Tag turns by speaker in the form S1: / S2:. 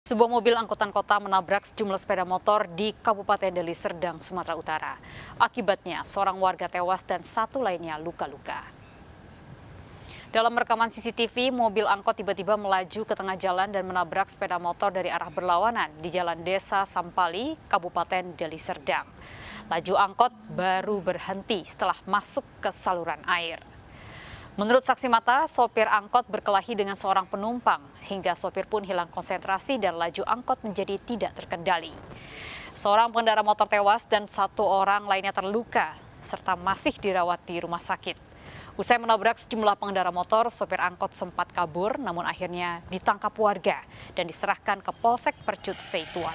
S1: Sebuah mobil angkutan kota menabrak sejumlah sepeda motor di Kabupaten Deli Serdang, Sumatera Utara. Akibatnya, seorang warga tewas dan satu lainnya luka-luka. Dalam rekaman CCTV, mobil angkot tiba-tiba melaju ke tengah jalan dan menabrak sepeda motor dari arah berlawanan di Jalan Desa Sampali, Kabupaten Deli Serdang. Laju angkot baru berhenti setelah masuk ke saluran air. Menurut saksi mata, sopir angkot berkelahi dengan seorang penumpang hingga sopir pun hilang konsentrasi dan laju angkot menjadi tidak terkendali. Seorang pengendara motor tewas dan satu orang lainnya terluka serta masih dirawat di rumah sakit. Usai menabrak sejumlah pengendara motor, sopir angkot sempat kabur namun akhirnya ditangkap warga dan diserahkan ke Polsek Percut Seituan.